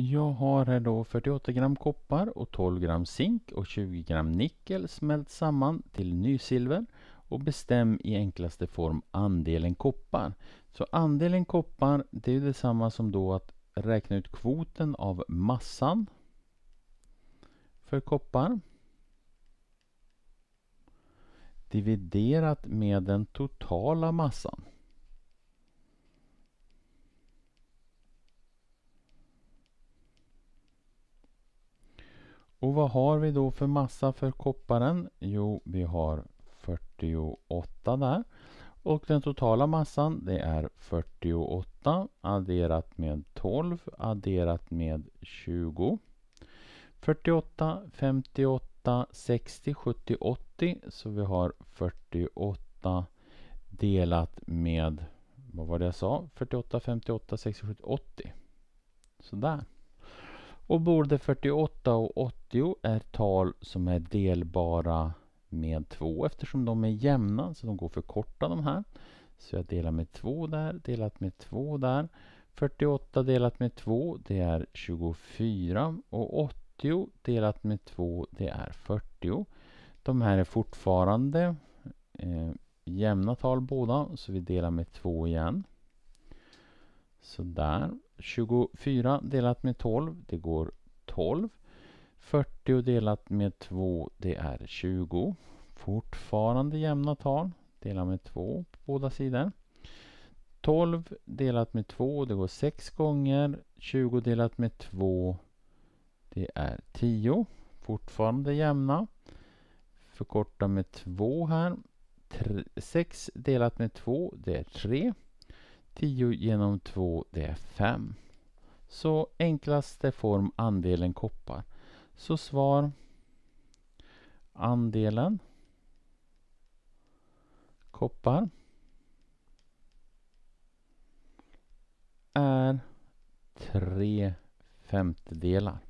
Jag har här då 48 gram koppar och 12 gram zink och 20 gram nickel smält samman till nysilver och bestäm i enklaste form andelen koppar. Så andelen koppar det är detsamma som då att räkna ut kvoten av massan för koppar dividerat med den totala massan. Och vad har vi då för massa för kopparen? Jo, vi har 48 där. Och den totala massan det är 48 adderat med 12 adderat med 20. 48, 58, 60, 70, 80. Så vi har 48 delat med, vad var det jag sa? 48, 58, 60, 70, 80. Sådär. Och både 48 och 80 är tal som är delbara med 2 eftersom de är jämna, så de går att förkorta de här. Så jag delar med 2 där, delat med 2 där. 48 delat med 2 det är 24 och 80 delat med 2 det är 40. De här är fortfarande eh, jämna tal båda så vi delar med 2 igen. Sådär. 24 delat med 12, det går 12. 40 delat med 2, det är 20. Fortfarande jämna tal. Dela med 2 på båda sidor. 12 delat med 2, det går 6 gånger. 20 delat med 2, det är 10. Fortfarande jämna. Förkorta med 2 här. 6 delat med 2, det är 3. 10 genom 2 det är 5. Så enklaste form andelen koppar. Så svar andelen koppar är 3 femtedelar.